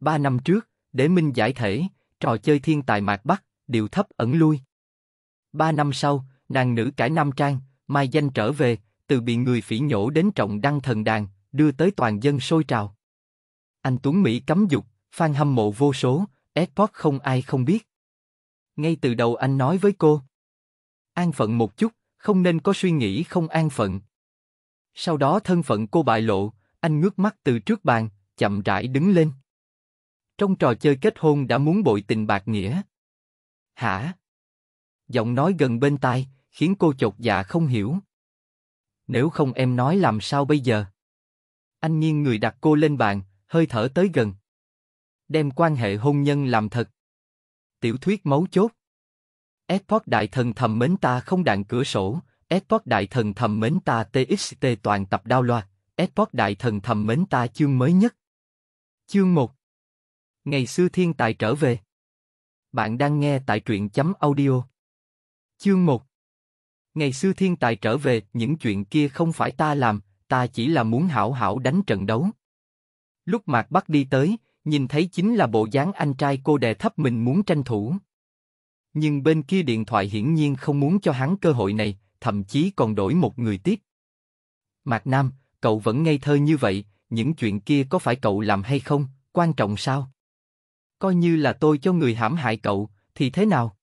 Ba năm trước, để minh giải thể, trò chơi thiên tài mạc bắc, điệu thấp ẩn lui. Ba năm sau, nàng nữ cải nam trang, mai danh trở về, từ bị người phỉ nhổ đến trọng đăng thần đàn, đưa tới toàn dân sôi trào. Anh Tuấn Mỹ cấm dục, phan hâm mộ vô số, Epoch không ai không biết. Ngay từ đầu anh nói với cô. An phận một chút, không nên có suy nghĩ không an phận. Sau đó thân phận cô bại lộ, anh ngước mắt từ trước bàn, chậm rãi đứng lên. Trong trò chơi kết hôn đã muốn bội tình bạc nghĩa. Hả? Giọng nói gần bên tai, khiến cô chột dạ không hiểu. Nếu không em nói làm sao bây giờ? Anh nhiên người đặt cô lên bàn, hơi thở tới gần. Đem quan hệ hôn nhân làm thật. Tiểu thuyết mấu chốt. Airport đại thần thầm mến ta không đạn cửa sổ, Airport đại thần thầm mến ta TXT toàn tập đao loạt, Airport đại thần thầm mến ta chương mới nhất. Chương 1 Ngày xưa thiên tài trở về. Bạn đang nghe tại truyện chấm audio. Chương 1 Ngày xưa thiên tài trở về, những chuyện kia không phải ta làm, ta chỉ là muốn hảo hảo đánh trận đấu. Lúc Mạc bắt đi tới, nhìn thấy chính là bộ dáng anh trai cô đè thấp mình muốn tranh thủ. Nhưng bên kia điện thoại hiển nhiên không muốn cho hắn cơ hội này, thậm chí còn đổi một người tiếp. Mạc Nam, cậu vẫn ngây thơ như vậy, những chuyện kia có phải cậu làm hay không, quan trọng sao? Coi như là tôi cho người hãm hại cậu, thì thế nào?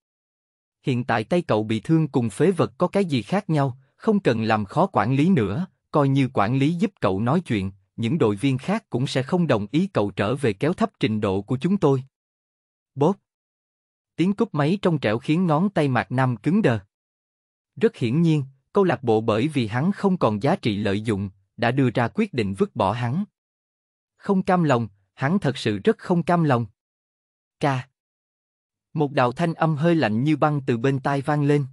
Hiện tại tay cậu bị thương cùng phế vật có cái gì khác nhau, không cần làm khó quản lý nữa, coi như quản lý giúp cậu nói chuyện, những đội viên khác cũng sẽ không đồng ý cậu trở về kéo thấp trình độ của chúng tôi. Bốp. Tiếng cúp máy trong trẻo khiến ngón tay Mạc Nam cứng đờ. Rất hiển nhiên, câu lạc bộ bởi vì hắn không còn giá trị lợi dụng, đã đưa ra quyết định vứt bỏ hắn. Không cam lòng, hắn thật sự rất không cam lòng. Ca. Một đạo thanh âm hơi lạnh như băng từ bên tai vang lên.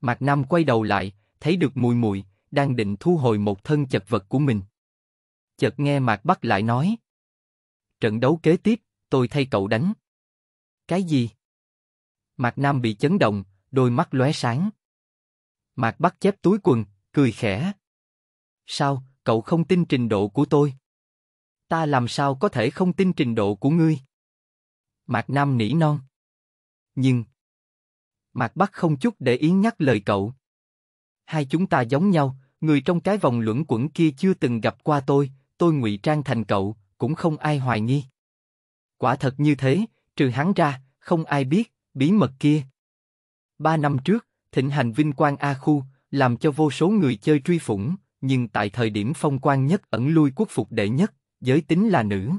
Mạc Nam quay đầu lại, thấy được mùi mùi, đang định thu hồi một thân chật vật của mình. Chợt nghe Mạc Bắc lại nói. Trận đấu kế tiếp, tôi thay cậu đánh. Cái gì? Mạc Nam bị chấn động, đôi mắt lóe sáng. Mạc Bắc chép túi quần, cười khẽ. Sao, cậu không tin trình độ của tôi? Ta làm sao có thể không tin trình độ của ngươi? Mạc Nam nỉ non. Nhưng... Mạc Bắc không chút để ý nhắc lời cậu. Hai chúng ta giống nhau, người trong cái vòng luẩn quẩn kia chưa từng gặp qua tôi, tôi ngụy trang thành cậu, cũng không ai hoài nghi. Quả thật như thế, trừ hắn ra, không ai biết, bí mật kia. Ba năm trước, thịnh hành vinh quang A Khu, làm cho vô số người chơi truy phủng, nhưng tại thời điểm phong quan nhất ẩn lui quốc phục đệ nhất, giới tính là nữ.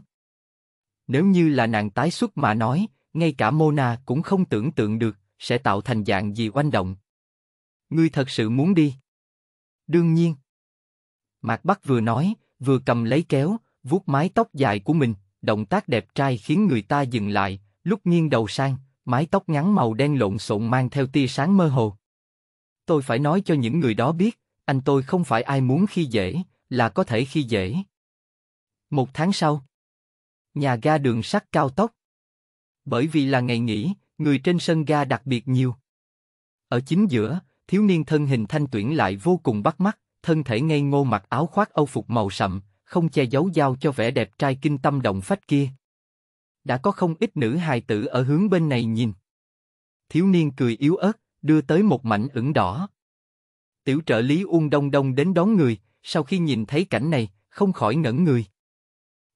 Nếu như là nàng tái xuất mà nói, ngay cả Mona cũng không tưởng tượng được, sẽ tạo thành dạng gì oanh động. Ngươi thật sự muốn đi? Đương nhiên. Mạc Bắc vừa nói, vừa cầm lấy kéo, vuốt mái tóc dài của mình, động tác đẹp trai khiến người ta dừng lại, lúc nghiêng đầu sang, mái tóc ngắn màu đen lộn xộn mang theo tia sáng mơ hồ. Tôi phải nói cho những người đó biết, anh tôi không phải ai muốn khi dễ, là có thể khi dễ. Một tháng sau, nhà ga đường sắt cao tốc. Bởi vì là ngày nghỉ, người trên sân ga đặc biệt nhiều. Ở chính giữa, thiếu niên thân hình thanh tuyển lại vô cùng bắt mắt, thân thể ngây ngô mặc áo khoác âu phục màu sậm, không che giấu dao cho vẻ đẹp trai kinh tâm động phách kia. Đã có không ít nữ hài tử ở hướng bên này nhìn. Thiếu niên cười yếu ớt, đưa tới một mảnh ửng đỏ. Tiểu trợ lý Uông Đông Đông đến đón người, sau khi nhìn thấy cảnh này, không khỏi ngẩn người.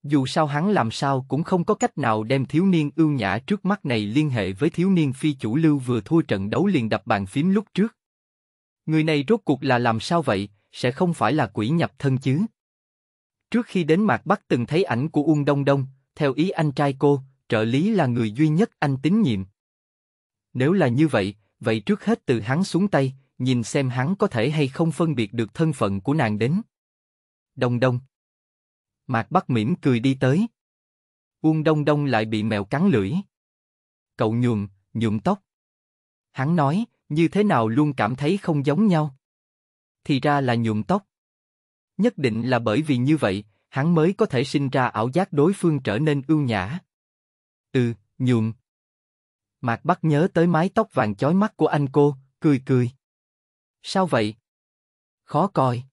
Dù sao hắn làm sao cũng không có cách nào đem thiếu niên ưu nhã trước mắt này liên hệ với thiếu niên phi chủ lưu vừa thua trận đấu liền đập bàn phím lúc trước. Người này rốt cuộc là làm sao vậy, sẽ không phải là quỷ nhập thân chứ. Trước khi đến Mạc Bắc từng thấy ảnh của Uông Đông Đông, theo ý anh trai cô, trợ lý là người duy nhất anh tín nhiệm. Nếu là như vậy, vậy trước hết từ hắn xuống tay, nhìn xem hắn có thể hay không phân biệt được thân phận của nàng đến. Đông Đông Mạc Bắc mỉm cười đi tới. Uông Đông Đông lại bị mèo cắn lưỡi. Cậu nhuộm, nhuộm tóc. Hắn nói, như thế nào luôn cảm thấy không giống nhau. Thì ra là nhuộm tóc. Nhất định là bởi vì như vậy, hắn mới có thể sinh ra ảo giác đối phương trở nên ưu nhã. Ừ, nhuộm. Mạc Bắc nhớ tới mái tóc vàng chói mắt của anh cô, cười cười. Sao vậy? Khó coi.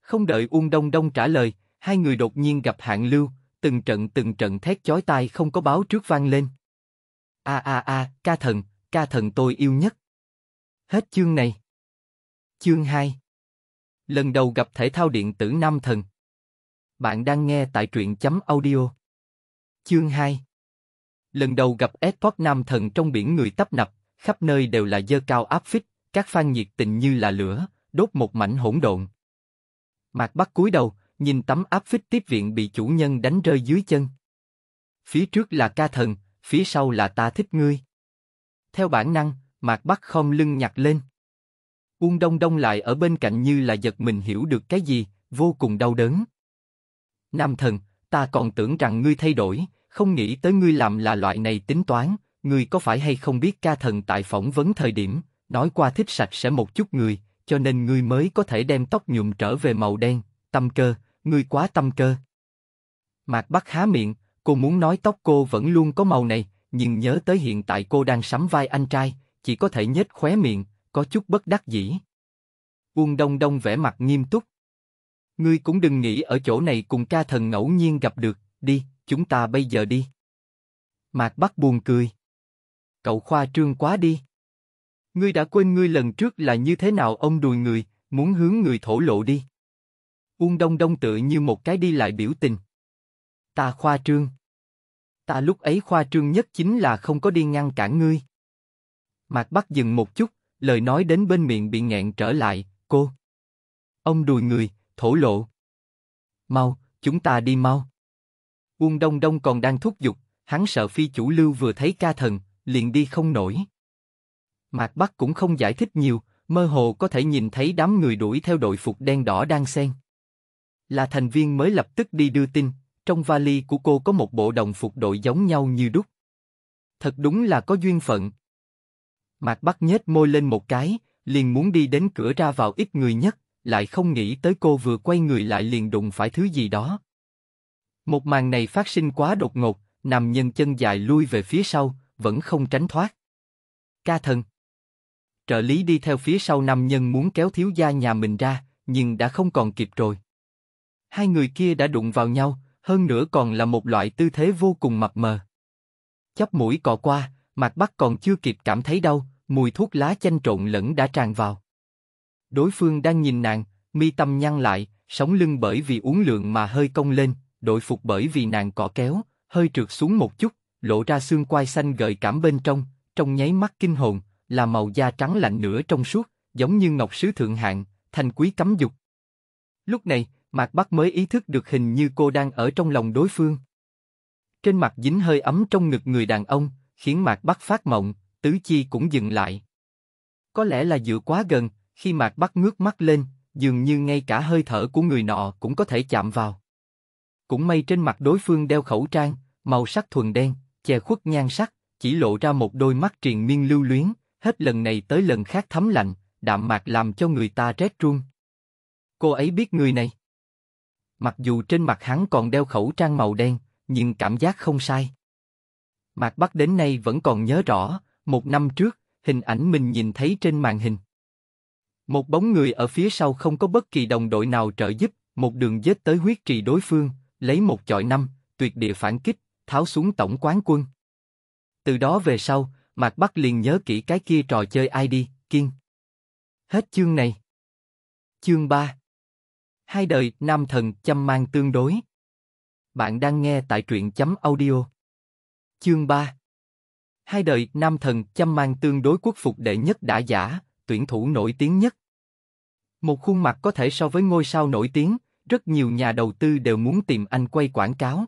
Không đợi Uông Đông Đông trả lời, hai người đột nhiên gặp hạng lưu, từng trận từng trận thét chói tai không có báo trước vang lên. A a a, ca thần, ca thần tôi yêu nhất. Hết chương này. Chương 2 Lần đầu gặp thể thao điện tử nam thần. Bạn đang nghe tại truyện chấm audio. Chương 2 Lần đầu gặp Edward nam thần trong biển người tấp nập, khắp nơi đều là dơ cao áp phích, các fan nhiệt tình như là lửa, đốt một mảnh hỗn độn. Mạc Bắc cúi đầu, nhìn tấm áp phích tiếp viện bị chủ nhân đánh rơi dưới chân. Phía trước là ca thần, phía sau là ta thích ngươi. Theo bản năng, Mạc Bắc không lưng nhặt lên. Uông Đông Đông lại ở bên cạnh như là giật mình hiểu được cái gì, vô cùng đau đớn. Nam thần, ta còn tưởng rằng ngươi thay đổi, không nghĩ tới ngươi làm là loại này tính toán, ngươi có phải hay không biết ca thần tại phỏng vấn thời điểm, nói qua thích sạch sẽ một chút người, cho nên ngươi mới có thể đem tóc nhuộm trở về màu đen, tâm cơ, ngươi quá tâm cơ. Mạc Bắc há miệng, cô muốn nói tóc cô vẫn luôn có màu này, nhưng nhớ tới hiện tại cô đang sắm vai anh trai, chỉ có thể nhếch khóe miệng, có chút bất đắc dĩ. Uông Đông Đông vẻ mặt nghiêm túc. Ngươi cũng đừng nghĩ ở chỗ này cùng ca thần ngẫu nhiên gặp được, đi, chúng ta bây giờ đi. Mạc Bắc buồn cười. Cậu khoa trương quá đi. Ngươi đã quên ngươi lần trước là như thế nào ông đùi người, muốn hướng người thổ lộ đi. Uông Đông Đông tựa như một cái đi lại biểu tình. Ta khoa trương. Ta lúc ấy khoa trương nhất chính là không có đi ngăn cản ngươi. Mạc Bắc dừng một chút, lời nói đến bên miệng bị nghẹn trở lại, cô. Ông đùi người, thổ lộ. Mau, chúng ta đi mau. Uông Đông Đông còn đang thúc giục, hắn sợ phi chủ lưu vừa thấy ca thần, liền đi không nổi. Mạc Bắc cũng không giải thích nhiều, mơ hồ có thể nhìn thấy đám người đuổi theo đội phục đen đỏ đang xen. Là thành viên mới lập tức đi đưa tin, trong vali của cô có một bộ đồng phục đội giống nhau như đúc. Thật đúng là có duyên phận. Mạc Bắc nhếch môi lên một cái, liền muốn đi đến cửa ra vào ít người nhất, lại không nghĩ tới cô vừa quay người lại liền đụng phải thứ gì đó. Một màn này phát sinh quá đột ngột, nam nhân chân dài lui về phía sau, vẫn không tránh thoát. Ca thần. Trợ lý đi theo phía sau nam nhân muốn kéo thiếu gia nhà mình ra, nhưng đã không còn kịp rồi hai người kia đã đụng vào nhau, hơn nữa còn là một loại tư thế vô cùng mập mờ. Chóp mũi cọ qua, mặt Bắc còn chưa kịp cảm thấy đau, mùi thuốc lá chanh trộn lẫn đã tràn vào. Đối phương đang nhìn nàng, mi tâm nhăn lại, sống lưng bởi vì uống lượng mà hơi cong lên, đội phục bởi vì nàng cọ kéo, hơi trượt xuống một chút, lộ ra xương quai xanh gợi cảm bên trong, trong nháy mắt kinh hồn, là màu da trắng lạnh nửa trong suốt, giống như ngọc sứ thượng hạng, thành quý cấm dục. Lúc này, Mạc Bắc mới ý thức được hình như cô đang ở trong lòng đối phương. Trên mặt dính hơi ấm trong ngực người đàn ông, khiến Mạc Bắc phát mộng, tứ chi cũng dừng lại. Có lẽ là dựa quá gần, khi Mạc Bắc ngước mắt lên, dường như ngay cả hơi thở của người nọ cũng có thể chạm vào. Cũng may trên mặt đối phương đeo khẩu trang, màu sắc thuần đen, che khuất nhan sắc, chỉ lộ ra một đôi mắt triền miên lưu luyến, hết lần này tới lần khác thấm lạnh, đạm mạc làm cho người ta rét run. Cô ấy biết người này. Mặc dù trên mặt hắn còn đeo khẩu trang màu đen, nhưng cảm giác không sai. Mạc Bắc đến nay vẫn còn nhớ rõ, một năm trước, hình ảnh mình nhìn thấy trên màn hình. Một bóng người ở phía sau không có bất kỳ đồng đội nào trợ giúp, một đường giết tới huyết trì đối phương, lấy một chọi năm, tuyệt địa phản kích, tháo xuống tổng quán quân. Từ đó về sau, Mạc Bắc liền nhớ kỹ cái kia trò chơi ID, kiên. Hết chương này. Chương 3 hai đời nam thần chăm mang tương đối. Bạn đang nghe tại truyện chấm audio. Chương 3 Hai đời nam thần chăm mang tương đối quốc phục đệ nhất đã giả, tuyển thủ nổi tiếng nhất. Một khuôn mặt có thể so với ngôi sao nổi tiếng, rất nhiều nhà đầu tư đều muốn tìm anh quay quảng cáo.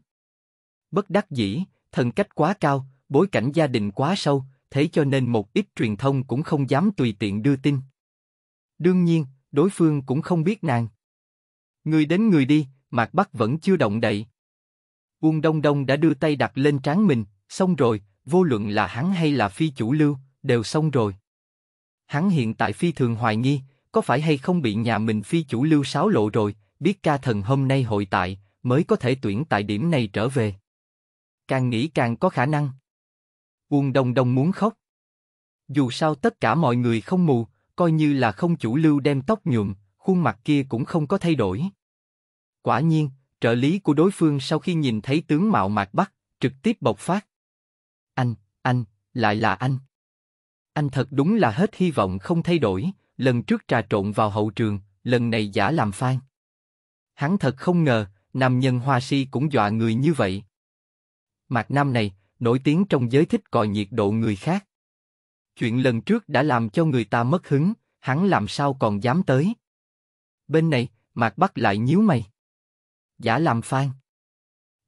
Bất đắc dĩ, thần cách quá cao, bối cảnh gia đình quá sâu, thế cho nên một ít truyền thông cũng không dám tùy tiện đưa tin. Đương nhiên, đối phương cũng không biết nàng. Người đến người đi, Mạc Bắc vẫn chưa động đậy. Uông Đông Đông đã đưa tay đặt lên trán mình, xong rồi, vô luận là hắn hay là phi chủ lưu, đều xong rồi. Hắn hiện tại phi thường hoài nghi, có phải hay không bị nhà mình phi chủ lưu sáo lộ rồi, biết ca thần hôm nay hội tại, mới có thể tuyển tại điểm này trở về. Càng nghĩ càng có khả năng. Uông Đông Đông muốn khóc. Dù sao tất cả mọi người không mù, coi như là không chủ lưu đem tóc nhuộm, khuôn mặt kia cũng không có thay đổi. Quả nhiên, trợ lý của đối phương sau khi nhìn thấy tướng mạo mạc bắc, trực tiếp bộc phát. Anh, anh, lại là anh. Anh thật đúng là hết hy vọng không thay đổi, lần trước trà trộn vào hậu trường, lần này giả làm phan. Hắn thật không ngờ, nam nhân hoa si cũng dọa người như vậy. Mạc Nam này, nổi tiếng trong giới thích còi nhiệt độ người khác. Chuyện lần trước đã làm cho người ta mất hứng, hắn làm sao còn dám tới bên này, Mạc Bắc lại nhíu mày. Giả làm phan.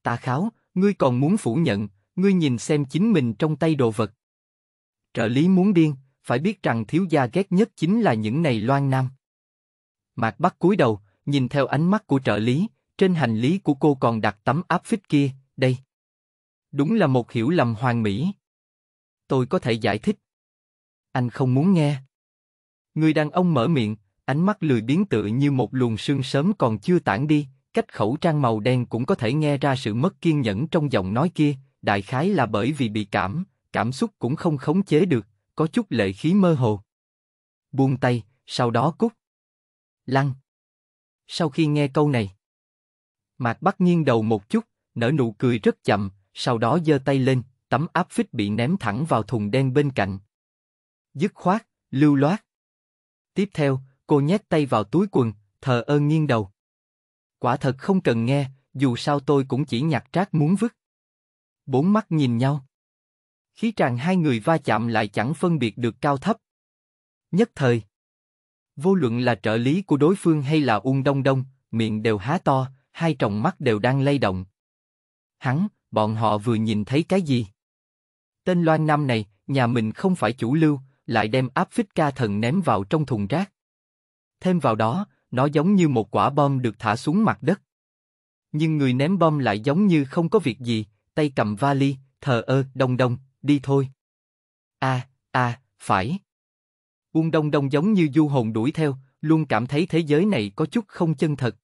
Ta kháo, ngươi còn muốn phủ nhận, ngươi nhìn xem chính mình trong tay đồ vật. Trợ lý muốn điên, phải biết rằng thiếu gia ghét nhất chính là những này loan nam. Mạc Bắc cúi đầu, nhìn theo ánh mắt của trợ lý, trên hành lý của cô còn đặt tấm áp phích kia, đây. Đúng là một hiểu lầm hoàn mỹ. Tôi có thể giải thích. Anh không muốn nghe. Người đàn ông mở miệng, ánh mắt lười biến tự như một luồng sương sớm còn chưa tản đi, cách khẩu trang màu đen cũng có thể nghe ra sự mất kiên nhẫn trong giọng nói kia, đại khái là bởi vì bị cảm, cảm xúc cũng không khống chế được, có chút lệ khí mơ hồ. Buông tay, sau đó cút. Lăng. Sau khi nghe câu này, Mạc bắt nghiêng đầu một chút, nở nụ cười rất chậm, sau đó giơ tay lên, tấm áp phích bị ném thẳng vào thùng đen bên cạnh. Dứt khoát, lưu loát. Tiếp theo, cô nhét tay vào túi quần, thờ ơ nghiêng đầu. Quả thật không cần nghe, dù sao tôi cũng chỉ nhặt rác muốn vứt. Bốn mắt nhìn nhau. Khí tràn hai người va chạm lại chẳng phân biệt được cao thấp. Nhất thời. Vô luận là trợ lý của đối phương hay là ung đông đông, miệng đều há to, hai tròng mắt đều đang lay động. Hắn, bọn họ vừa nhìn thấy cái gì? Tên Loan Nam này, nhà mình không phải chủ lưu, lại đem áp phích ca thần ném vào trong thùng rác. Thêm vào đó, nó giống như một quả bom được thả xuống mặt đất. Nhưng người ném bom lại giống như không có việc gì, tay cầm vali, thờ ơ, đông đông, đi thôi. A, à, a, à, phải. Uông đông đông giống như du hồn đuổi theo, luôn cảm thấy thế giới này có chút không chân thật.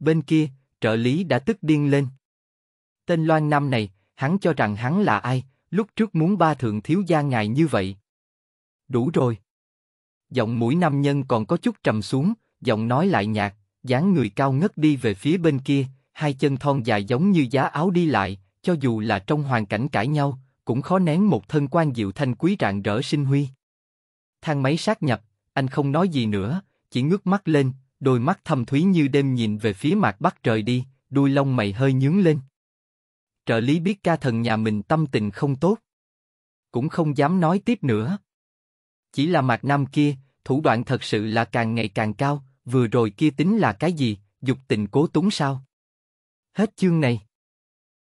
Bên kia, trợ lý đã tức điên lên. Tên Loan Nam này, hắn cho rằng hắn là ai, lúc trước muốn ba thượng thiếu gia ngài như vậy. Đủ rồi. Giọng mũi nam nhân còn có chút trầm xuống, giọng nói lại nhạt, dáng người cao ngất đi về phía bên kia, hai chân thon dài giống như giá áo đi lại, cho dù là trong hoàn cảnh cãi nhau, cũng khó nén một thân quan diệu thanh quý rạng rỡ sinh huy. Thang máy sát nhập, anh không nói gì nữa, chỉ ngước mắt lên, đôi mắt thâm thúy như đêm nhìn về phía mặt bắc trời đi, đuôi lông mày hơi nhướng lên. Trợ lý biết ca thần nhà mình tâm tình không tốt. Cũng không dám nói tiếp nữa, chỉ là mặt Nam kia, thủ đoạn thật sự là càng ngày càng cao, vừa rồi kia tính là cái gì, dục tình cố túng sao? Hết chương này.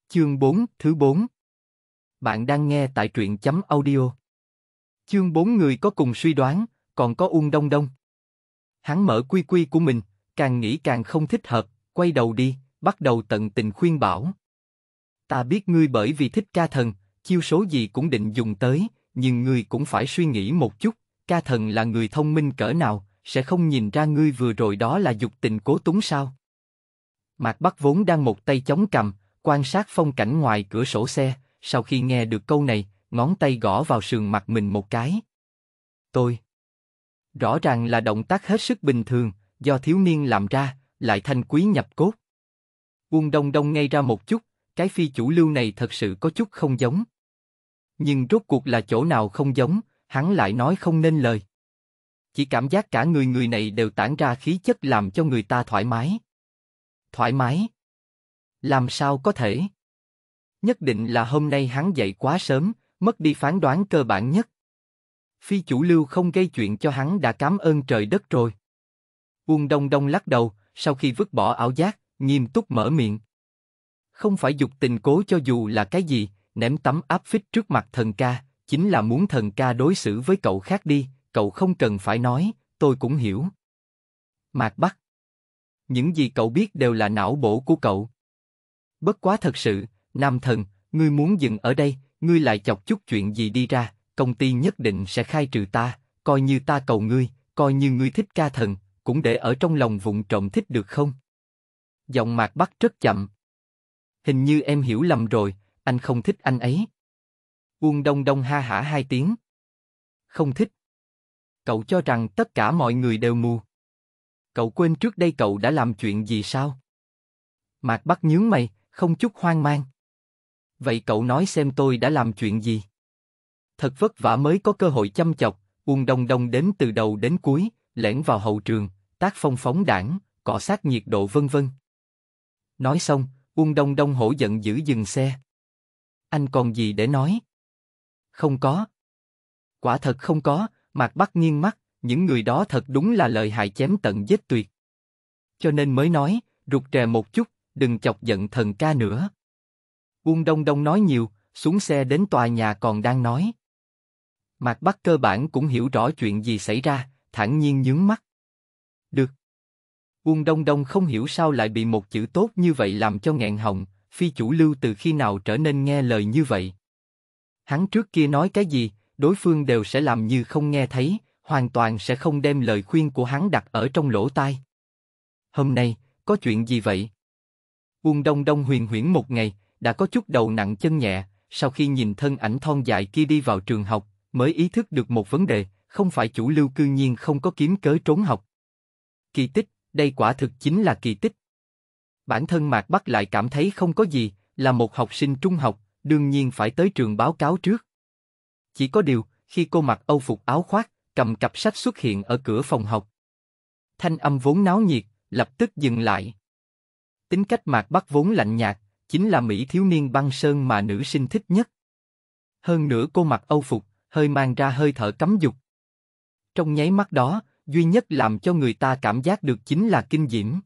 Chương 4, thứ 4 Bạn đang nghe tại truyện chấm audio. Chương 4 người có cùng suy đoán, còn có Uông Đông Đông. Hắn mở quy quy của mình, càng nghĩ càng không thích hợp, quay đầu đi, bắt đầu tận tình khuyên bảo. Ta biết ngươi bởi vì thích ca thần, chiêu số gì cũng định dùng tới, nhưng ngươi cũng phải suy nghĩ một chút, ca thần là người thông minh cỡ nào, sẽ không nhìn ra ngươi vừa rồi đó là dục tình cố túng sao? Mạc Bắc vốn đang một tay chống cầm, quan sát phong cảnh ngoài cửa sổ xe, sau khi nghe được câu này, ngón tay gõ vào sườn mặt mình một cái. Tôi. Rõ ràng là động tác hết sức bình thường, do thiếu niên làm ra, lại thanh quý nhập cốt. Quân Đông Đông ngay ra một chút, cái phi chủ lưu này thật sự có chút không giống nhưng rốt cuộc là chỗ nào không giống, hắn lại nói không nên lời. Chỉ cảm giác cả người người này đều tản ra khí chất làm cho người ta thoải mái. Thoải mái? Làm sao có thể? Nhất định là hôm nay hắn dậy quá sớm, mất đi phán đoán cơ bản nhất. Phi chủ lưu không gây chuyện cho hắn đã cảm ơn trời đất rồi. Uông Đông Đông lắc đầu, sau khi vứt bỏ ảo giác, nghiêm túc mở miệng. Không phải dục tình cố cho dù là cái gì, ném tấm áp phích trước mặt thần ca, chính là muốn thần ca đối xử với cậu khác đi, cậu không cần phải nói, tôi cũng hiểu. Mạc Bắc Những gì cậu biết đều là não bổ của cậu. Bất quá thật sự, nam thần, ngươi muốn dừng ở đây, ngươi lại chọc chút chuyện gì đi ra, công ty nhất định sẽ khai trừ ta, coi như ta cầu ngươi, coi như ngươi thích ca thần, cũng để ở trong lòng vụng trộm thích được không? Giọng Mạc Bắc rất chậm. Hình như em hiểu lầm rồi, anh không thích anh ấy. Uông Đông Đông ha hả hai tiếng. Không thích. Cậu cho rằng tất cả mọi người đều mù. Cậu quên trước đây cậu đã làm chuyện gì sao? Mạc bắt nhướng mày, không chút hoang mang. Vậy cậu nói xem tôi đã làm chuyện gì? Thật vất vả mới có cơ hội chăm chọc, Uông Đông Đông đến từ đầu đến cuối, lẻn vào hậu trường, tác phong phóng đảng, cọ sát nhiệt độ vân vân. Nói xong, Uông Đông Đông hổ giận giữ dừng xe anh còn gì để nói? Không có. Quả thật không có, Mạc Bắc nghiêng mắt, những người đó thật đúng là lợi hại chém tận giết tuyệt. Cho nên mới nói, rụt rè một chút, đừng chọc giận thần ca nữa. Uông Đông Đông nói nhiều, xuống xe đến tòa nhà còn đang nói. Mạc Bắc cơ bản cũng hiểu rõ chuyện gì xảy ra, thản nhiên nhướng mắt. Được. Uông Đông Đông không hiểu sao lại bị một chữ tốt như vậy làm cho nghẹn họng, phi chủ lưu từ khi nào trở nên nghe lời như vậy. Hắn trước kia nói cái gì, đối phương đều sẽ làm như không nghe thấy, hoàn toàn sẽ không đem lời khuyên của hắn đặt ở trong lỗ tai. Hôm nay, có chuyện gì vậy? Uông Đông Đông huyền huyễn một ngày, đã có chút đầu nặng chân nhẹ, sau khi nhìn thân ảnh thon dài kia đi vào trường học, mới ý thức được một vấn đề, không phải chủ lưu cư nhiên không có kiếm cớ trốn học. Kỳ tích, đây quả thực chính là kỳ tích bản thân Mạc Bắc lại cảm thấy không có gì, là một học sinh trung học, đương nhiên phải tới trường báo cáo trước. Chỉ có điều, khi cô mặc âu phục áo khoác, cầm cặp sách xuất hiện ở cửa phòng học. Thanh âm vốn náo nhiệt, lập tức dừng lại. Tính cách Mạc Bắc vốn lạnh nhạt, chính là Mỹ thiếu niên băng sơn mà nữ sinh thích nhất. Hơn nữa cô mặc âu phục, hơi mang ra hơi thở cấm dục. Trong nháy mắt đó, duy nhất làm cho người ta cảm giác được chính là kinh diễm.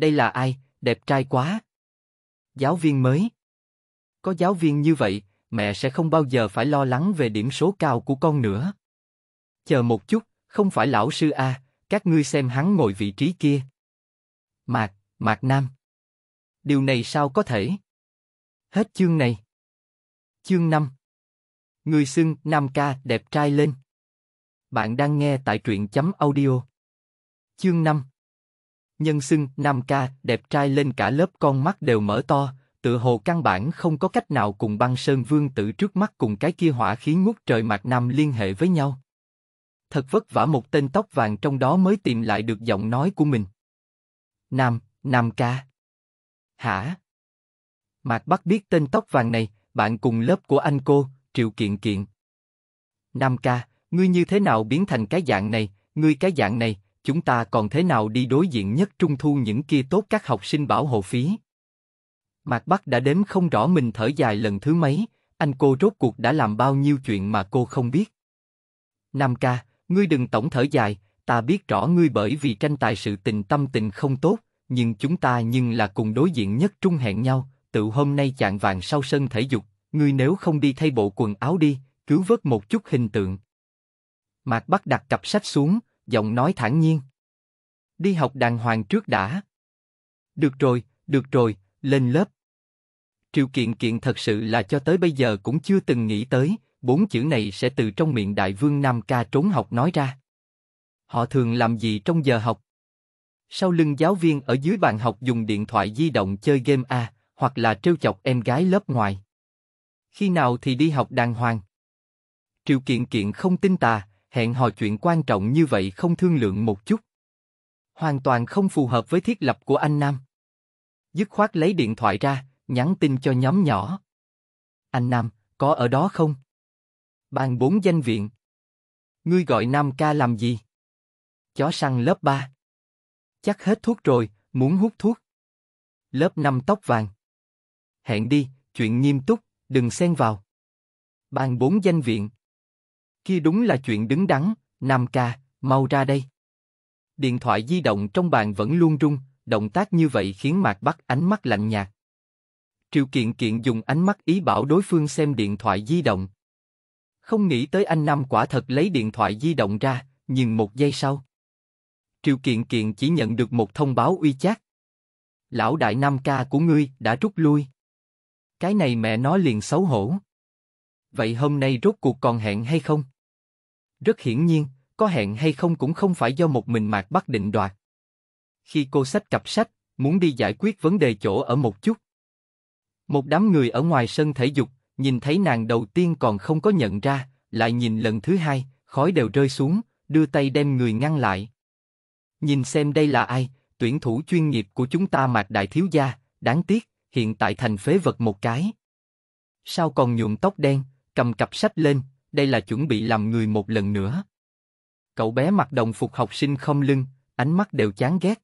Đây là ai, đẹp trai quá. Giáo viên mới. Có giáo viên như vậy, mẹ sẽ không bao giờ phải lo lắng về điểm số cao của con nữa. Chờ một chút, không phải lão sư A, các ngươi xem hắn ngồi vị trí kia. Mạc, Mạc Nam. Điều này sao có thể? Hết chương này. Chương 5 Người xưng Nam ca đẹp trai lên. Bạn đang nghe tại truyện chấm audio. Chương 5 nhân xưng Nam Ca, đẹp trai lên cả lớp con mắt đều mở to, tự hồ căn bản không có cách nào cùng băng sơn vương tử trước mắt cùng cái kia hỏa khí ngút trời mặt nam liên hệ với nhau. Thật vất vả một tên tóc vàng trong đó mới tìm lại được giọng nói của mình. Nam, Nam Ca. Hả? Mạc bắt biết tên tóc vàng này, bạn cùng lớp của anh cô, Triệu Kiện Kiện. Nam Ca, ngươi như thế nào biến thành cái dạng này, ngươi cái dạng này, chúng ta còn thế nào đi đối diện nhất trung thu những kia tốt các học sinh bảo hộ phí. Mạc Bắc đã đếm không rõ mình thở dài lần thứ mấy, anh cô rốt cuộc đã làm bao nhiêu chuyện mà cô không biết. Nam ca, ngươi đừng tổng thở dài, ta biết rõ ngươi bởi vì tranh tài sự tình tâm tình không tốt, nhưng chúng ta nhưng là cùng đối diện nhất trung hẹn nhau, tự hôm nay chạng vàng sau sân thể dục, ngươi nếu không đi thay bộ quần áo đi, cứu vớt một chút hình tượng. Mạc Bắc đặt cặp sách xuống, giọng nói thản nhiên. Đi học đàng hoàng trước đã. Được rồi, được rồi, lên lớp. Triệu Kiện Kiện thật sự là cho tới bây giờ cũng chưa từng nghĩ tới, bốn chữ này sẽ từ trong miệng đại vương Nam Ca trốn học nói ra. Họ thường làm gì trong giờ học? Sau lưng giáo viên ở dưới bàn học dùng điện thoại di động chơi game A, hoặc là trêu chọc em gái lớp ngoài. Khi nào thì đi học đàng hoàng? Triệu Kiện Kiện không tin tà, hẹn hò chuyện quan trọng như vậy không thương lượng một chút. Hoàn toàn không phù hợp với thiết lập của anh Nam. Dứt khoát lấy điện thoại ra, nhắn tin cho nhóm nhỏ. Anh Nam, có ở đó không? Bàn bốn danh viện. Ngươi gọi Nam ca làm gì? Chó săn lớp 3. Chắc hết thuốc rồi, muốn hút thuốc. Lớp 5 tóc vàng. Hẹn đi, chuyện nghiêm túc, đừng xen vào. Bàn bốn danh viện. Kia đúng là chuyện đứng đắn, Nam ca, mau ra đây. Điện thoại di động trong bàn vẫn luôn rung, động tác như vậy khiến Mạc Bắc ánh mắt lạnh nhạt. Triệu Kiện Kiện dùng ánh mắt ý bảo đối phương xem điện thoại di động. Không nghĩ tới anh Nam quả thật lấy điện thoại di động ra, nhưng một giây sau. Triệu Kiện Kiện chỉ nhận được một thông báo uy chát. Lão đại Nam ca của ngươi đã rút lui. Cái này mẹ nó liền xấu hổ vậy hôm nay rốt cuộc còn hẹn hay không? Rất hiển nhiên, có hẹn hay không cũng không phải do một mình Mạc Bắc định đoạt. Khi cô sách cặp sách, muốn đi giải quyết vấn đề chỗ ở một chút. Một đám người ở ngoài sân thể dục, nhìn thấy nàng đầu tiên còn không có nhận ra, lại nhìn lần thứ hai, khói đều rơi xuống, đưa tay đem người ngăn lại. Nhìn xem đây là ai, tuyển thủ chuyên nghiệp của chúng ta Mạc Đại Thiếu Gia, đáng tiếc, hiện tại thành phế vật một cái. Sao còn nhuộm tóc đen, cầm cặp sách lên, đây là chuẩn bị làm người một lần nữa. Cậu bé mặc đồng phục học sinh không lưng, ánh mắt đều chán ghét.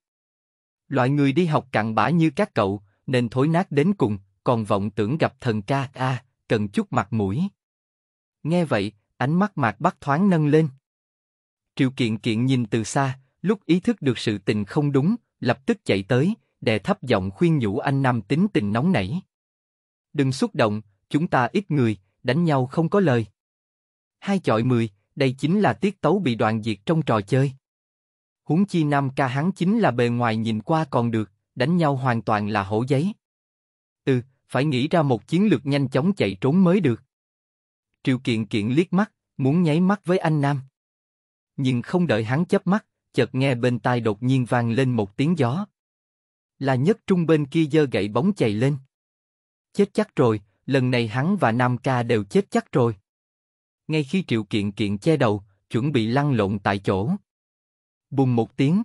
Loại người đi học cặn bã như các cậu, nên thối nát đến cùng, còn vọng tưởng gặp thần ca a, cần chút mặt mũi. Nghe vậy, ánh mắt Mạc bắt thoáng nâng lên. Triệu Kiện Kiện nhìn từ xa, lúc ý thức được sự tình không đúng, lập tức chạy tới, đè thấp giọng khuyên nhủ anh Nam tính tình nóng nảy. Đừng xúc động, chúng ta ít người, đánh nhau không có lời. Hai chọi mười, đây chính là tiết tấu bị đoạn diệt trong trò chơi. Huống chi nam ca hắn chính là bề ngoài nhìn qua còn được, đánh nhau hoàn toàn là hổ giấy. Ừ, phải nghĩ ra một chiến lược nhanh chóng chạy trốn mới được. Triệu Kiện Kiện liếc mắt, muốn nháy mắt với anh Nam. Nhưng không đợi hắn chớp mắt, chợt nghe bên tai đột nhiên vang lên một tiếng gió. Là nhất trung bên kia dơ gậy bóng chạy lên. Chết chắc rồi, lần này hắn và Nam Ca đều chết chắc rồi. Ngay khi Triệu Kiện Kiện che đầu, chuẩn bị lăn lộn tại chỗ. Bùng một tiếng.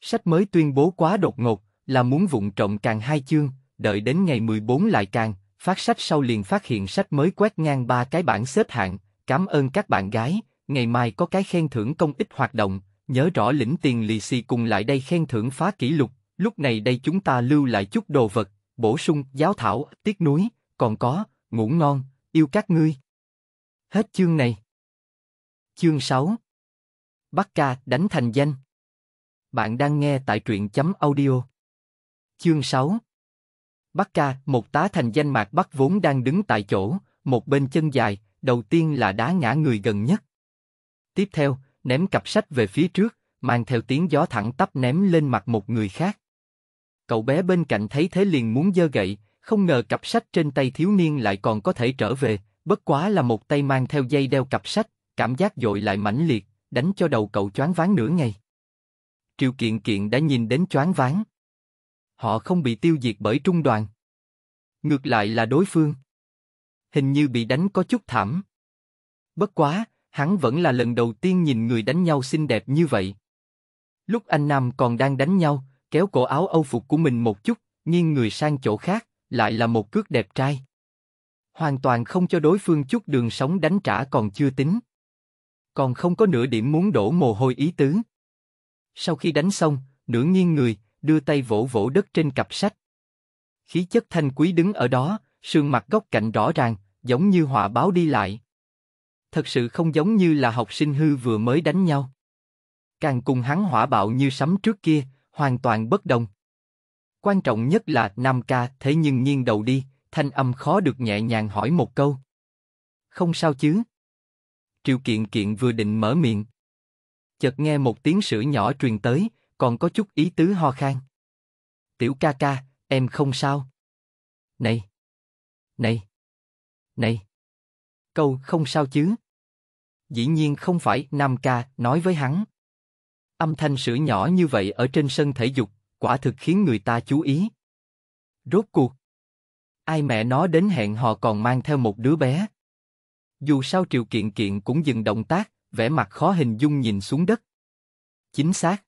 Sách mới tuyên bố quá đột ngột, là muốn vụng trọng càng hai chương, đợi đến ngày 14 lại càng, phát sách sau liền phát hiện sách mới quét ngang ba cái bảng xếp hạng, cảm ơn các bạn gái, ngày mai có cái khen thưởng công ích hoạt động, nhớ rõ lĩnh tiền lì xì cùng lại đây khen thưởng phá kỷ lục, lúc này đây chúng ta lưu lại chút đồ vật, bổ sung, giáo thảo, tiếc núi, còn có, ngủ ngon, yêu các ngươi. Hết chương này. Chương 6 Bắc ca đánh thành danh. Bạn đang nghe tại truyện chấm audio. Chương 6 Bắc ca, một tá thành danh mạc bắt vốn đang đứng tại chỗ, một bên chân dài, đầu tiên là đá ngã người gần nhất. Tiếp theo, ném cặp sách về phía trước, mang theo tiếng gió thẳng tắp ném lên mặt một người khác. Cậu bé bên cạnh thấy thế liền muốn giơ gậy, không ngờ cặp sách trên tay thiếu niên lại còn có thể trở về, bất quá là một tay mang theo dây đeo cặp sách, cảm giác dội lại mãnh liệt, đánh cho đầu cậu choáng váng nửa ngày. Triệu Kiện Kiện đã nhìn đến choáng váng. Họ không bị tiêu diệt bởi trung đoàn. Ngược lại là đối phương. Hình như bị đánh có chút thảm. Bất quá, hắn vẫn là lần đầu tiên nhìn người đánh nhau xinh đẹp như vậy. Lúc anh Nam còn đang đánh nhau, kéo cổ áo âu phục của mình một chút, nghiêng người sang chỗ khác, lại là một cước đẹp trai. Hoàn toàn không cho đối phương chút đường sống đánh trả còn chưa tính. Còn không có nửa điểm muốn đổ mồ hôi ý tứ. Sau khi đánh xong, nửa nghiêng người, đưa tay vỗ vỗ đất trên cặp sách. Khí chất thanh quý đứng ở đó, sương mặt góc cạnh rõ ràng, giống như họa báo đi lại. Thật sự không giống như là học sinh hư vừa mới đánh nhau. Càng cùng hắn hỏa bạo như sấm trước kia, hoàn toàn bất đồng. Quan trọng nhất là Nam Ca thế nhưng nghiêng đầu đi, thanh âm khó được nhẹ nhàng hỏi một câu. Không sao chứ? Triệu Kiện Kiện vừa định mở miệng. Chợt nghe một tiếng sữa nhỏ truyền tới, còn có chút ý tứ ho khan. Tiểu ca ca, em không sao. Này! Này! Này! Câu không sao chứ? Dĩ nhiên không phải Nam ca nói với hắn. Âm thanh sữa nhỏ như vậy ở trên sân thể dục quả thực khiến người ta chú ý. Rốt cuộc, ai mẹ nó đến hẹn họ còn mang theo một đứa bé. Dù sao Triệu Kiện Kiện cũng dừng động tác, vẻ mặt khó hình dung nhìn xuống đất. Chính xác.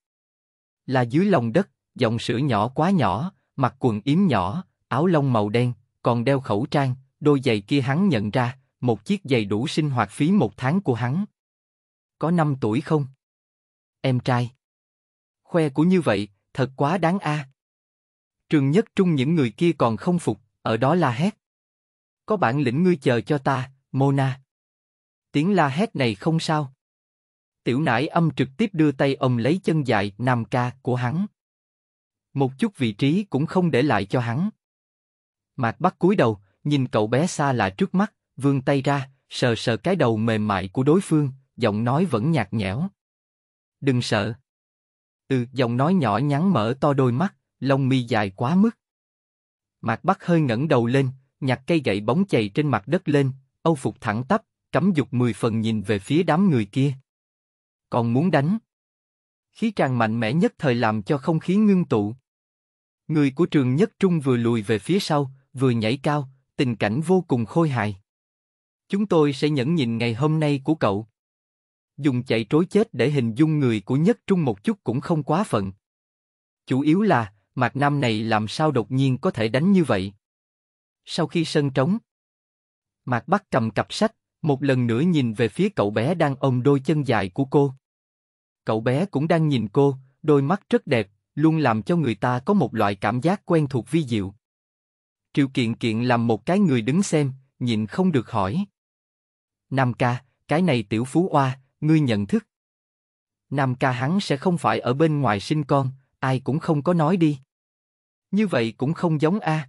Là dưới lòng đất, dòng sữa nhỏ quá nhỏ, mặc quần yếm nhỏ, áo lông màu đen, còn đeo khẩu trang, đôi giày kia hắn nhận ra, một chiếc giày đủ sinh hoạt phí một tháng của hắn. Có năm tuổi không? Em trai. Khoe của như vậy, thật quá đáng a. À. Trường Nhất Trung những người kia còn không phục, ở đó la hét. Có bản lĩnh ngươi chờ cho ta, Mona. Tiếng la hét này không sao. Tiểu nải âm trực tiếp đưa tay ông lấy chân dài nam ca của hắn. Một chút vị trí cũng không để lại cho hắn. Mạc bắt cúi đầu, nhìn cậu bé xa lạ trước mắt, vươn tay ra, sờ sờ cái đầu mềm mại của đối phương, giọng nói vẫn nhạt nhẽo. Đừng sợ. Ừ, giọng nói nhỏ nhắn mở to đôi mắt, lông mi dài quá mức. Mạc Bắc hơi ngẩng đầu lên, nhặt cây gậy bóng chày trên mặt đất lên, Âu Phục thẳng tắp, cấm dục mười phần nhìn về phía đám người kia. Còn muốn đánh. Khí tràn mạnh mẽ nhất thời làm cho không khí ngưng tụ. Người của trường nhất trung vừa lùi về phía sau, vừa nhảy cao, tình cảnh vô cùng khôi hài. Chúng tôi sẽ nhẫn nhìn ngày hôm nay của cậu dùng chạy trối chết để hình dung người của nhất trung một chút cũng không quá phận. Chủ yếu là, Mạc Nam này làm sao đột nhiên có thể đánh như vậy? Sau khi sân trống, Mạc bắt cầm cặp sách, một lần nữa nhìn về phía cậu bé đang ôm đôi chân dài của cô. Cậu bé cũng đang nhìn cô, đôi mắt rất đẹp, luôn làm cho người ta có một loại cảm giác quen thuộc vi diệu. Triệu Kiện Kiện làm một cái người đứng xem, nhịn không được hỏi. Nam ca, cái này tiểu phú oa, ngươi nhận thức. Nam ca hắn sẽ không phải ở bên ngoài sinh con, ai cũng không có nói đi. Như vậy cũng không giống a.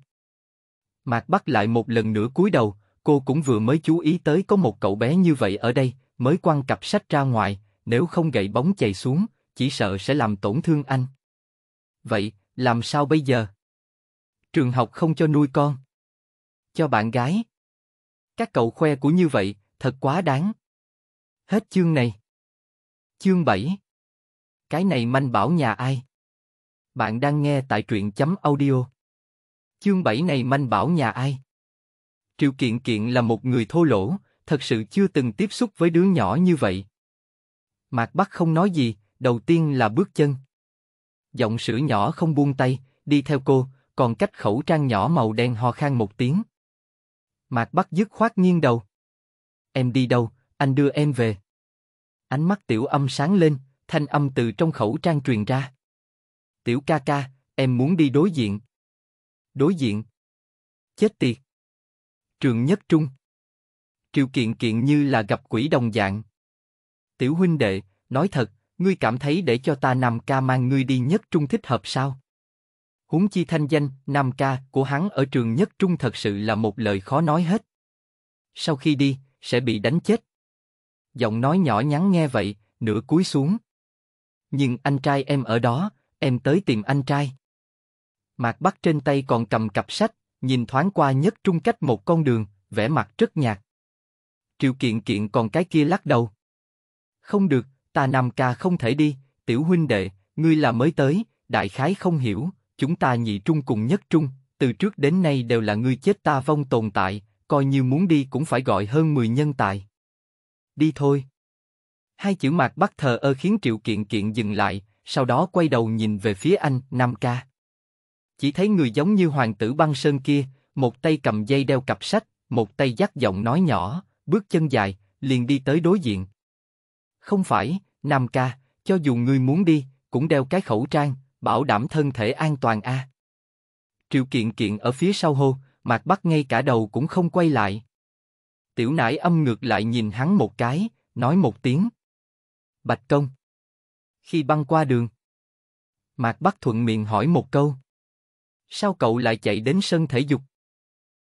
Mạc bắt lại một lần nữa cúi đầu, cô cũng vừa mới chú ý tới có một cậu bé như vậy ở đây, mới quăng cặp sách ra ngoài, nếu không gậy bóng chày xuống, chỉ sợ sẽ làm tổn thương anh. Vậy, làm sao bây giờ? Trường học không cho nuôi con. Cho bạn gái. Các cậu khoe của như vậy, thật quá đáng. Hết chương này. Chương 7 Cái này manh bảo nhà ai? Bạn đang nghe tại truyện chấm audio. Chương 7 này manh bảo nhà ai? Triệu Kiện Kiện là một người thô lỗ, thật sự chưa từng tiếp xúc với đứa nhỏ như vậy. Mạc Bắc không nói gì, đầu tiên là bước chân. Giọng sữa nhỏ không buông tay, đi theo cô, còn cách khẩu trang nhỏ màu đen ho khan một tiếng. Mạc Bắc dứt khoát nghiêng đầu. Em đi đâu, anh đưa em về. Ánh mắt tiểu âm sáng lên, thanh âm từ trong khẩu trang truyền ra. Tiểu ca ca, em muốn đi đối diện. Đối diện. Chết tiệt. Trường nhất trung. Triệu kiện kiện như là gặp quỷ đồng dạng. Tiểu huynh đệ, nói thật, ngươi cảm thấy để cho ta Nam ca mang ngươi đi nhất trung thích hợp sao? Huống chi thanh danh Nam ca của hắn ở trường nhất trung thật sự là một lời khó nói hết. Sau khi đi, sẽ bị đánh chết giọng nói nhỏ nhắn nghe vậy, nửa cúi xuống. Nhưng anh trai em ở đó, em tới tìm anh trai. Mạc Bắc trên tay còn cầm cặp sách, nhìn thoáng qua nhất trung cách một con đường, vẻ mặt rất nhạt. Triệu kiện kiện còn cái kia lắc đầu. Không được, ta nằm Ca không thể đi, tiểu huynh đệ, ngươi là mới tới, đại khái không hiểu, chúng ta nhị trung cùng nhất trung, từ trước đến nay đều là ngươi chết ta vong tồn tại, coi như muốn đi cũng phải gọi hơn 10 nhân tài đi thôi. Hai chữ mạc bắt thờ ơ khiến Triệu Kiện Kiện dừng lại, sau đó quay đầu nhìn về phía anh, Nam Ca. Chỉ thấy người giống như hoàng tử băng sơn kia, một tay cầm dây đeo cặp sách, một tay dắt giọng nói nhỏ, bước chân dài, liền đi tới đối diện. Không phải, Nam Ca, cho dù ngươi muốn đi, cũng đeo cái khẩu trang, bảo đảm thân thể an toàn a. À. Triệu Kiện Kiện ở phía sau hô, Mạc bắt ngay cả đầu cũng không quay lại. Tiểu nãi âm ngược lại nhìn hắn một cái, nói một tiếng. Bạch công. Khi băng qua đường. Mạc Bắc thuận miệng hỏi một câu. Sao cậu lại chạy đến sân thể dục?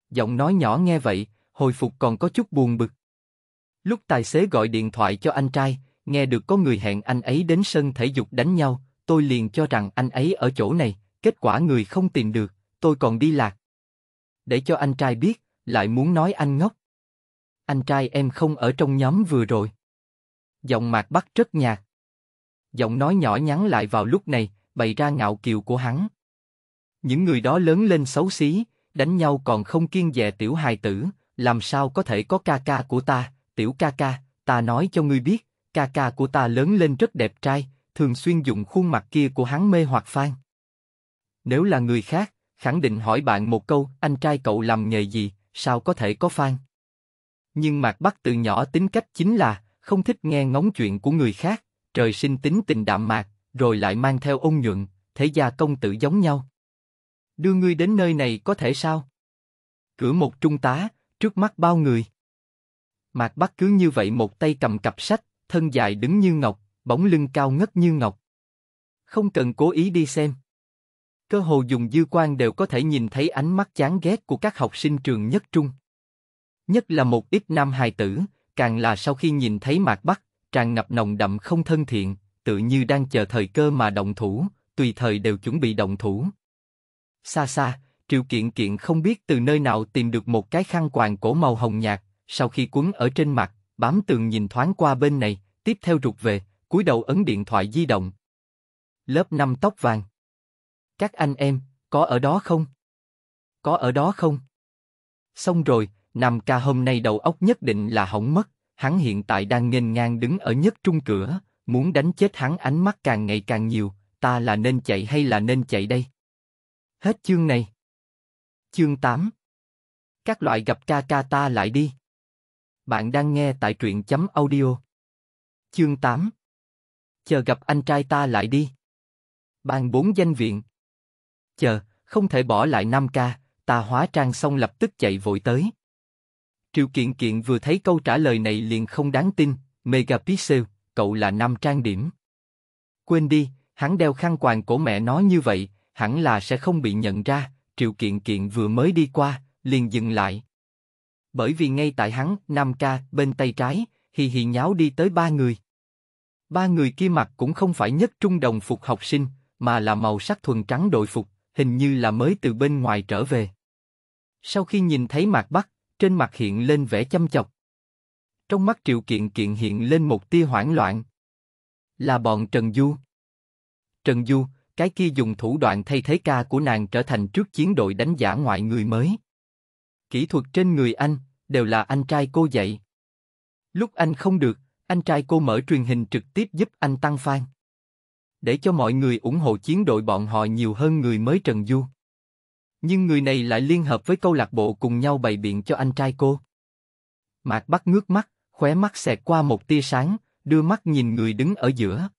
Giọng nói nhỏ nghe vậy, hồi phục còn có chút buồn bực. Lúc tài xế gọi điện thoại cho anh trai, nghe được có người hẹn anh ấy đến sân thể dục đánh nhau, tôi liền cho rằng anh ấy ở chỗ này, kết quả người không tìm được, tôi còn đi lạc. Để cho anh trai biết, lại muốn nói anh ngốc. Anh trai em không ở trong nhóm vừa rồi. Giọng mạc bắt rất nhạt. Giọng nói nhỏ nhắn lại vào lúc này, bày ra ngạo kiều của hắn. Những người đó lớn lên xấu xí, đánh nhau còn không kiên dè tiểu hài tử, làm sao có thể có ca ca của ta, tiểu ca ca, ta nói cho ngươi biết, ca ca của ta lớn lên rất đẹp trai, thường xuyên dùng khuôn mặt kia của hắn mê hoặc phan. Nếu là người khác, khẳng định hỏi bạn một câu, anh trai cậu làm nghề gì, sao có thể có phan? Nhưng Mạc Bắc từ nhỏ tính cách chính là không thích nghe ngóng chuyện của người khác, trời sinh tính tình đạm mạc, rồi lại mang theo ôn nhuận, thế gia công tử giống nhau. Đưa ngươi đến nơi này có thể sao? Cửa một trung tá, trước mắt bao người. Mạc Bắc cứ như vậy một tay cầm cặp sách, thân dài đứng như ngọc, bóng lưng cao ngất như ngọc. Không cần cố ý đi xem. Cơ hồ dùng dư quan đều có thể nhìn thấy ánh mắt chán ghét của các học sinh trường nhất trung nhất là một ít nam hài tử, càng là sau khi nhìn thấy mạc bắc, tràn ngập nồng đậm không thân thiện, tự như đang chờ thời cơ mà động thủ, tùy thời đều chuẩn bị động thủ. xa xa, triệu kiện kiện không biết từ nơi nào tìm được một cái khăn quàng cổ màu hồng nhạt, sau khi cuốn ở trên mặt, bám tường nhìn thoáng qua bên này, tiếp theo rụt về, cúi đầu ấn điện thoại di động. lớp 5 tóc vàng. các anh em có ở đó không? có ở đó không? xong rồi, Nam Ca hôm nay đầu óc nhất định là hỏng mất, hắn hiện tại đang nghênh ngang đứng ở nhất trung cửa, muốn đánh chết hắn ánh mắt càng ngày càng nhiều, ta là nên chạy hay là nên chạy đây? Hết chương này. Chương 8 Các loại gặp ca ca ta lại đi. Bạn đang nghe tại truyện chấm audio. Chương 8 Chờ gặp anh trai ta lại đi. Bàn bốn danh viện. Chờ, không thể bỏ lại Nam ca, ta hóa trang xong lập tức chạy vội tới. Triệu Kiện Kiện vừa thấy câu trả lời này liền không đáng tin, megapixel, cậu là nam trang điểm. Quên đi, hắn đeo khăn quàng cổ mẹ nó như vậy, hẳn là sẽ không bị nhận ra, Triệu Kiện Kiện vừa mới đi qua, liền dừng lại. Bởi vì ngay tại hắn, Nam Ca, bên tay trái, hì hì nháo đi tới ba người. Ba người kia mặt cũng không phải nhất trung đồng phục học sinh, mà là màu sắc thuần trắng đội phục, hình như là mới từ bên ngoài trở về. Sau khi nhìn thấy mặt bắt trên mặt hiện lên vẻ chăm chọc. Trong mắt Triệu Kiện Kiện hiện lên một tia hoảng loạn. Là bọn Trần Du. Trần Du, cái kia dùng thủ đoạn thay thế ca của nàng trở thành trước chiến đội đánh giả ngoại người mới. Kỹ thuật trên người anh, đều là anh trai cô dạy. Lúc anh không được, anh trai cô mở truyền hình trực tiếp giúp anh tăng fan. Để cho mọi người ủng hộ chiến đội bọn họ nhiều hơn người mới Trần Du. Nhưng người này lại liên hợp với câu lạc bộ cùng nhau bày biện cho anh trai cô. Mạc bắt ngước mắt, khóe mắt xẹt qua một tia sáng, đưa mắt nhìn người đứng ở giữa.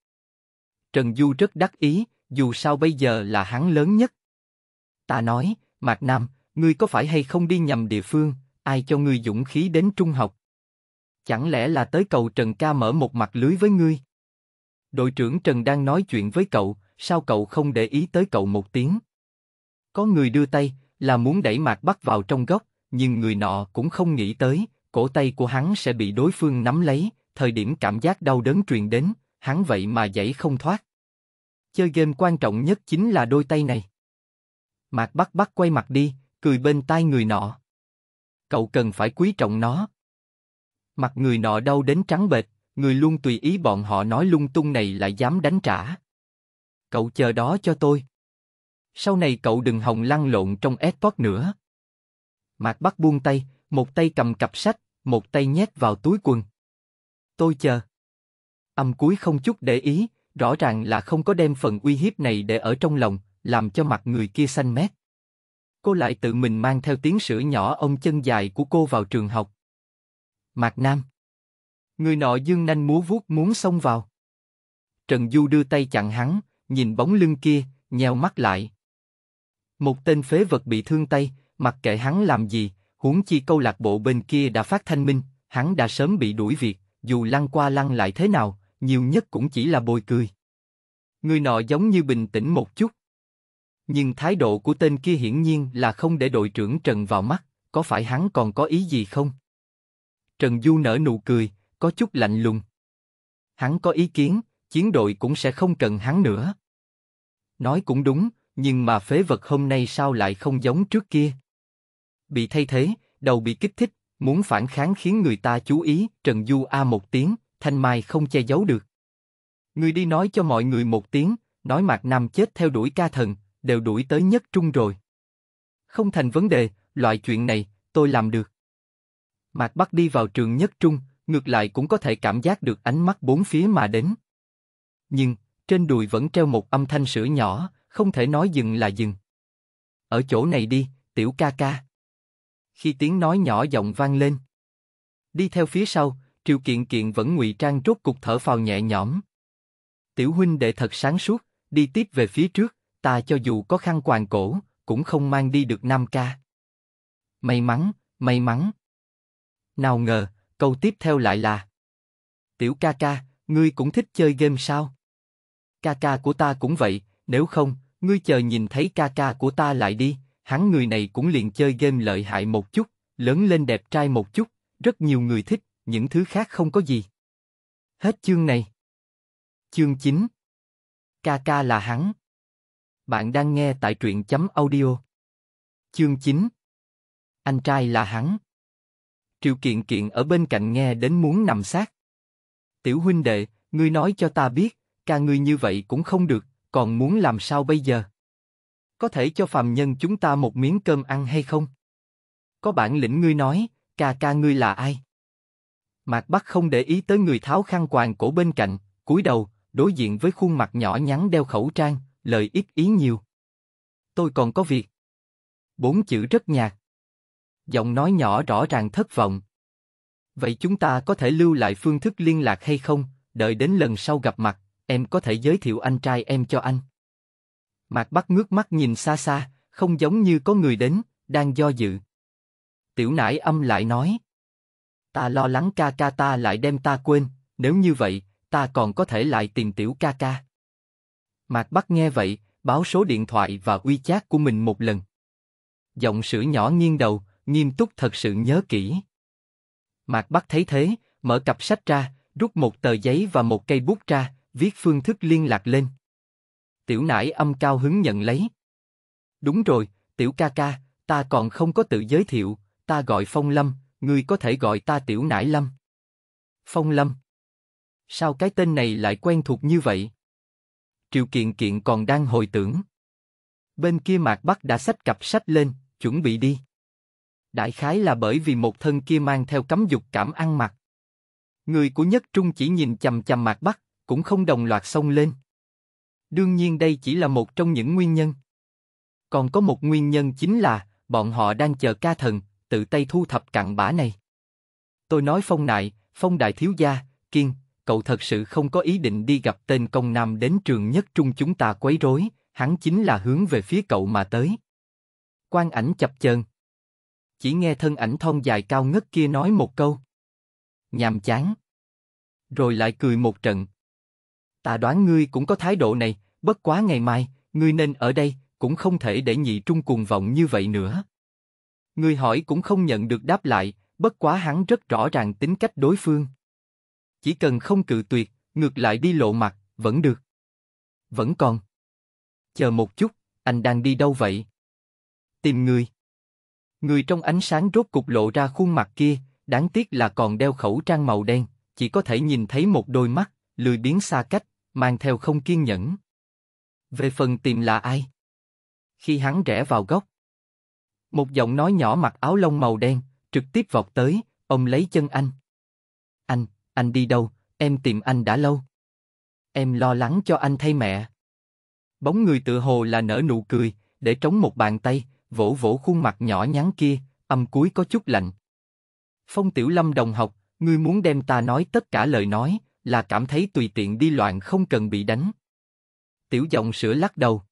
Trần Du rất đắc ý, dù sao bây giờ là hắn lớn nhất. Ta nói, Mạc Nam, ngươi có phải hay không đi nhầm địa phương, ai cho ngươi dũng khí đến trung học? Chẳng lẽ là tới cầu Trần ca mở một mặt lưới với ngươi? Đội trưởng Trần đang nói chuyện với cậu, sao cậu không để ý tới cậu một tiếng? Có người đưa tay, là muốn đẩy Mạc Bắc vào trong góc, nhưng người nọ cũng không nghĩ tới, cổ tay của hắn sẽ bị đối phương nắm lấy, thời điểm cảm giác đau đớn truyền đến, hắn vậy mà dãy không thoát. Chơi game quan trọng nhất chính là đôi tay này. Mạc Bắc Bắc quay mặt đi, cười bên tai người nọ. Cậu cần phải quý trọng nó. Mặt người nọ đau đến trắng bệch, người luôn tùy ý bọn họ nói lung tung này lại dám đánh trả. Cậu chờ đó cho tôi sau này cậu đừng hòng lăn lộn trong Edport nữa. Mạc Bắc buông tay, một tay cầm cặp sách, một tay nhét vào túi quần. Tôi chờ. Âm cuối không chút để ý, rõ ràng là không có đem phần uy hiếp này để ở trong lòng, làm cho mặt người kia xanh mét. Cô lại tự mình mang theo tiếng sữa nhỏ ông chân dài của cô vào trường học. Mạc Nam. Người nọ dương nanh múa vuốt muốn xông vào. Trần Du đưa tay chặn hắn, nhìn bóng lưng kia, nheo mắt lại. Một tên phế vật bị thương tay, mặc kệ hắn làm gì, huống chi câu lạc bộ bên kia đã phát thanh minh, hắn đã sớm bị đuổi việc, dù lăn qua lăn lại thế nào, nhiều nhất cũng chỉ là bồi cười. Người nọ giống như bình tĩnh một chút. Nhưng thái độ của tên kia hiển nhiên là không để đội trưởng Trần vào mắt, có phải hắn còn có ý gì không? Trần Du nở nụ cười, có chút lạnh lùng. Hắn có ý kiến, chiến đội cũng sẽ không cần hắn nữa. Nói cũng đúng, nhưng mà phế vật hôm nay sao lại không giống trước kia? Bị thay thế, đầu bị kích thích, muốn phản kháng khiến người ta chú ý, Trần Du A một tiếng, Thanh Mai không che giấu được. Người đi nói cho mọi người một tiếng, nói Mạc Nam chết theo đuổi ca thần, đều đuổi tới nhất trung rồi. Không thành vấn đề, loại chuyện này, tôi làm được. Mạc bắt đi vào trường nhất trung, ngược lại cũng có thể cảm giác được ánh mắt bốn phía mà đến. Nhưng, trên đùi vẫn treo một âm thanh sữa nhỏ, không thể nói dừng là dừng. Ở chỗ này đi, tiểu ca ca. Khi tiếng nói nhỏ giọng vang lên. Đi theo phía sau, triệu Kiện Kiện vẫn ngụy trang rốt cục thở phào nhẹ nhõm. Tiểu huynh đệ thật sáng suốt, đi tiếp về phía trước, ta cho dù có khăn quàng cổ, cũng không mang đi được nam ca. May mắn, may mắn. Nào ngờ, câu tiếp theo lại là Tiểu ca ca, ngươi cũng thích chơi game sao? Ca ca của ta cũng vậy, nếu không, ngươi chờ nhìn thấy ca ca của ta lại đi, hắn người này cũng liền chơi game lợi hại một chút, lớn lên đẹp trai một chút, rất nhiều người thích, những thứ khác không có gì. Hết chương này. Chương 9 Ca ca là hắn. Bạn đang nghe tại truyện chấm audio. Chương 9 Anh trai là hắn. Triệu kiện kiện ở bên cạnh nghe đến muốn nằm sát. Tiểu huynh đệ, ngươi nói cho ta biết, ca ngươi như vậy cũng không được, còn muốn làm sao bây giờ? Có thể cho phàm nhân chúng ta một miếng cơm ăn hay không? Có bản lĩnh ngươi nói, ca ca ngươi là ai? Mạc Bắc không để ý tới người tháo khăn quàng cổ bên cạnh, cúi đầu, đối diện với khuôn mặt nhỏ nhắn đeo khẩu trang, lời ít ý nhiều. Tôi còn có việc. Bốn chữ rất nhạt. Giọng nói nhỏ rõ ràng thất vọng. Vậy chúng ta có thể lưu lại phương thức liên lạc hay không, đợi đến lần sau gặp mặt, em có thể giới thiệu anh trai em cho anh. Mạc Bắc ngước mắt nhìn xa xa, không giống như có người đến, đang do dự. Tiểu nãi âm lại nói. Ta lo lắng ca ca ta lại đem ta quên, nếu như vậy, ta còn có thể lại tìm tiểu ca ca. Mạc Bắc nghe vậy, báo số điện thoại và uy chát của mình một lần. Giọng sử nhỏ nghiêng đầu, nghiêm túc thật sự nhớ kỹ. Mạc Bắc thấy thế, mở cặp sách ra, rút một tờ giấy và một cây bút ra, viết phương thức liên lạc lên. Tiểu nải âm cao hứng nhận lấy. Đúng rồi, tiểu ca ca, ta còn không có tự giới thiệu, ta gọi Phong Lâm, ngươi có thể gọi ta tiểu nải Lâm. Phong Lâm. Sao cái tên này lại quen thuộc như vậy? Triệu Kiện Kiện còn đang hồi tưởng. Bên kia Mạc Bắc đã sách cặp sách lên, chuẩn bị đi. Đại khái là bởi vì một thân kia mang theo cấm dục cảm ăn mặc. Người của Nhất Trung chỉ nhìn chầm chầm Mạc Bắc, cũng không đồng loạt xông lên. Đương nhiên đây chỉ là một trong những nguyên nhân. Còn có một nguyên nhân chính là, bọn họ đang chờ ca thần, tự tay thu thập cặn bã này. Tôi nói phong nại, phong đại thiếu gia, kiên, cậu thật sự không có ý định đi gặp tên công nam đến trường nhất trung chúng ta quấy rối, hắn chính là hướng về phía cậu mà tới. Quan ảnh chập chờn. Chỉ nghe thân ảnh thon dài cao ngất kia nói một câu. Nhàm chán. Rồi lại cười một trận, ta đoán ngươi cũng có thái độ này, bất quá ngày mai, ngươi nên ở đây, cũng không thể để nhị trung cuồng vọng như vậy nữa. Ngươi hỏi cũng không nhận được đáp lại, bất quá hắn rất rõ ràng tính cách đối phương. Chỉ cần không cự tuyệt, ngược lại đi lộ mặt, vẫn được. Vẫn còn. Chờ một chút, anh đang đi đâu vậy? Tìm người. Người trong ánh sáng rốt cục lộ ra khuôn mặt kia, đáng tiếc là còn đeo khẩu trang màu đen, chỉ có thể nhìn thấy một đôi mắt, lười biến xa cách, mang theo không kiên nhẫn. Về phần tìm là ai? Khi hắn rẽ vào góc, một giọng nói nhỏ mặc áo lông màu đen trực tiếp vọt tới, ông lấy chân anh. Anh, anh đi đâu? Em tìm anh đã lâu. Em lo lắng cho anh thay mẹ. Bóng người tự hồ là nở nụ cười, để trống một bàn tay, vỗ vỗ khuôn mặt nhỏ nhắn kia, âm cuối có chút lạnh. Phong Tiểu Lâm đồng học, ngươi muốn đem ta nói tất cả lời nói, là cảm thấy tùy tiện đi loạn không cần bị đánh. Tiểu giọng sửa lắc đầu.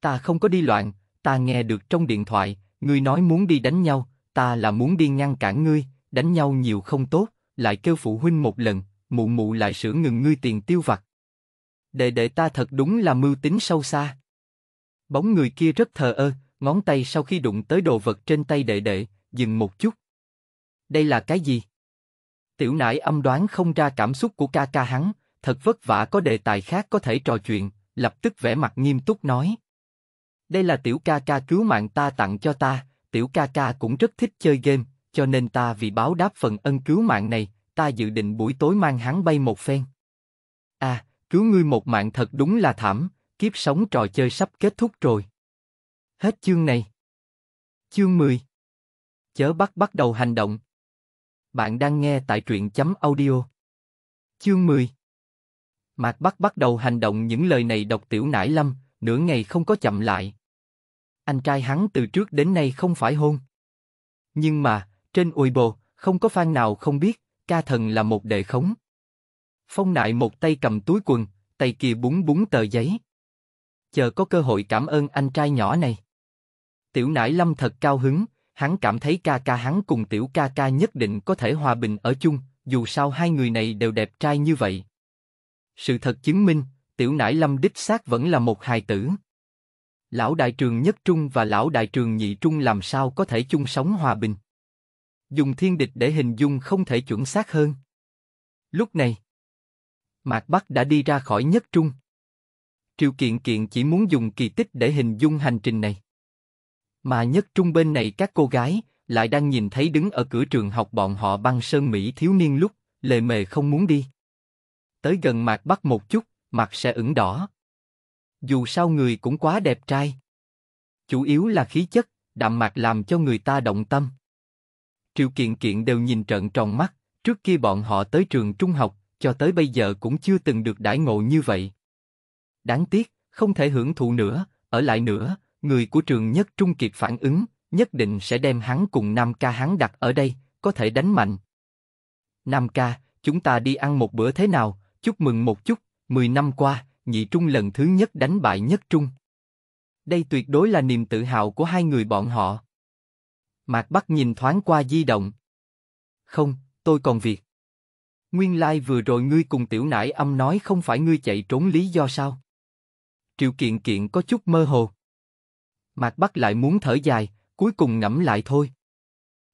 Ta không có đi loạn, ta nghe được trong điện thoại, ngươi nói muốn đi đánh nhau, ta là muốn đi ngăn cản ngươi, đánh nhau nhiều không tốt, lại kêu phụ huynh một lần, mụ mụ lại sửa ngừng ngươi tiền tiêu vặt. Đệ đệ ta thật đúng là mưu tính sâu xa. Bóng người kia rất thờ ơ, ngón tay sau khi đụng tới đồ vật trên tay đệ đệ, dừng một chút. Đây là cái gì? Tiểu nãi âm đoán không ra cảm xúc của ca ca hắn, thật vất vả có đề tài khác có thể trò chuyện, lập tức vẻ mặt nghiêm túc nói. Đây là tiểu ca ca cứu mạng ta tặng cho ta, tiểu ca ca cũng rất thích chơi game, cho nên ta vì báo đáp phần ân cứu mạng này, ta dự định buổi tối mang hắn bay một phen. À, cứu ngươi một mạng thật đúng là thảm, kiếp sống trò chơi sắp kết thúc rồi. Hết chương này. Chương 10 Chớ bắt bắt đầu hành động bạn đang nghe tại truyện chấm audio. Chương 10 Mạc Bắc bắt đầu hành động những lời này đọc tiểu nải lâm, nửa ngày không có chậm lại. Anh trai hắn từ trước đến nay không phải hôn. Nhưng mà, trên ôi bồ, không có fan nào không biết, ca thần là một đệ khống. Phong nại một tay cầm túi quần, tay kia búng búng tờ giấy. Chờ có cơ hội cảm ơn anh trai nhỏ này. Tiểu nải lâm thật cao hứng, hắn cảm thấy ca ca hắn cùng tiểu ca ca nhất định có thể hòa bình ở chung, dù sao hai người này đều đẹp trai như vậy. Sự thật chứng minh, tiểu nải lâm đích xác vẫn là một hài tử. Lão đại trường nhất trung và lão đại trường nhị trung làm sao có thể chung sống hòa bình. Dùng thiên địch để hình dung không thể chuẩn xác hơn. Lúc này, Mạc Bắc đã đi ra khỏi nhất trung. triệu Kiện Kiện chỉ muốn dùng kỳ tích để hình dung hành trình này. Mà nhất trung bên này các cô gái, lại đang nhìn thấy đứng ở cửa trường học bọn họ băng sơn Mỹ thiếu niên lúc, lề mề không muốn đi. Tới gần mặt bắt một chút, mặt sẽ ửng đỏ. Dù sao người cũng quá đẹp trai. Chủ yếu là khí chất, đạm mạc làm cho người ta động tâm. Triệu kiện kiện đều nhìn trợn tròn mắt, trước kia bọn họ tới trường trung học, cho tới bây giờ cũng chưa từng được đãi ngộ như vậy. Đáng tiếc, không thể hưởng thụ nữa, ở lại nữa, người của trường nhất trung kịp phản ứng, nhất định sẽ đem hắn cùng Nam Ca hắn đặt ở đây, có thể đánh mạnh. Nam Ca, chúng ta đi ăn một bữa thế nào, chúc mừng một chút, 10 năm qua, nhị trung lần thứ nhất đánh bại nhất trung. Đây tuyệt đối là niềm tự hào của hai người bọn họ. Mạc Bắc nhìn thoáng qua di động. Không, tôi còn việc. Nguyên lai vừa rồi ngươi cùng tiểu nải âm nói không phải ngươi chạy trốn lý do sao? Triệu kiện kiện có chút mơ hồ. Mạc Bắc lại muốn thở dài, cuối cùng ngẫm lại thôi.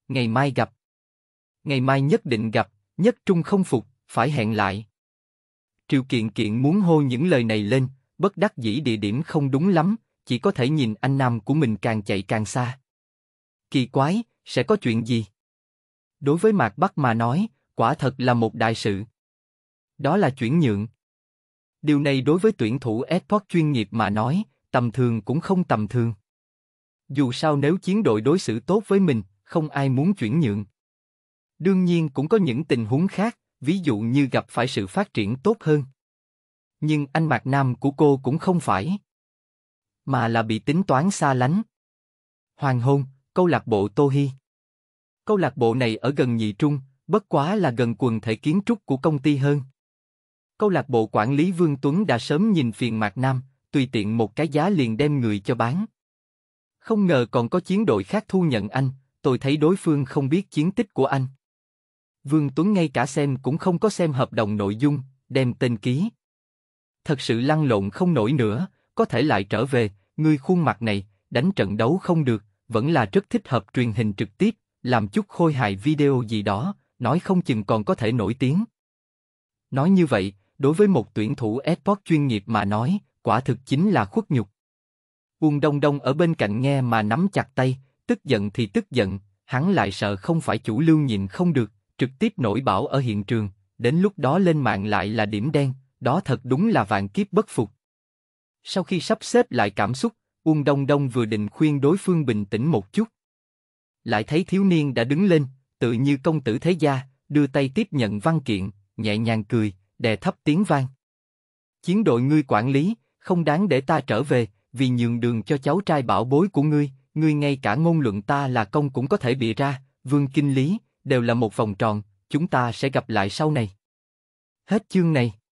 Ngày mai gặp. Ngày mai nhất định gặp, nhất trung không phục, phải hẹn lại. Triệu Kiện Kiện muốn hô những lời này lên, bất đắc dĩ địa điểm không đúng lắm, chỉ có thể nhìn anh Nam của mình càng chạy càng xa. Kỳ quái, sẽ có chuyện gì? Đối với Mạc Bắc mà nói, quả thật là một đại sự. Đó là chuyển nhượng. Điều này đối với tuyển thủ esports chuyên nghiệp mà nói, tầm thường cũng không tầm thường. Dù sao nếu chiến đội đối xử tốt với mình, không ai muốn chuyển nhượng. Đương nhiên cũng có những tình huống khác, ví dụ như gặp phải sự phát triển tốt hơn. Nhưng anh Mạc Nam của cô cũng không phải. Mà là bị tính toán xa lánh. Hoàng hôn, câu lạc bộ Tô Hy. Câu lạc bộ này ở gần Nhị Trung, bất quá là gần quần thể kiến trúc của công ty hơn. Câu lạc bộ quản lý Vương Tuấn đã sớm nhìn phiền Mạc Nam, tùy tiện một cái giá liền đem người cho bán. Không ngờ còn có chiến đội khác thu nhận anh, tôi thấy đối phương không biết chiến tích của anh. Vương Tuấn ngay cả xem cũng không có xem hợp đồng nội dung, đem tên ký. Thật sự lăn lộn không nổi nữa, có thể lại trở về, người khuôn mặt này, đánh trận đấu không được, vẫn là rất thích hợp truyền hình trực tiếp, làm chút khôi hài video gì đó, nói không chừng còn có thể nổi tiếng. Nói như vậy, đối với một tuyển thủ esports chuyên nghiệp mà nói, quả thực chính là khuất nhục. Uông Đông Đông ở bên cạnh nghe mà nắm chặt tay, tức giận thì tức giận, hắn lại sợ không phải chủ lưu nhìn không được, trực tiếp nổi bảo ở hiện trường, đến lúc đó lên mạng lại là điểm đen, đó thật đúng là vạn kiếp bất phục. Sau khi sắp xếp lại cảm xúc, Uông Đông Đông vừa định khuyên đối phương bình tĩnh một chút. Lại thấy thiếu niên đã đứng lên, tự như công tử thế gia, đưa tay tiếp nhận văn kiện, nhẹ nhàng cười, đè thấp tiếng vang. Chiến đội ngươi quản lý, không đáng để ta trở về, vì nhường đường cho cháu trai bảo bối của ngươi, ngươi ngay cả ngôn luận ta là công cũng có thể bị ra, vương kinh lý, đều là một vòng tròn, chúng ta sẽ gặp lại sau này. Hết chương này.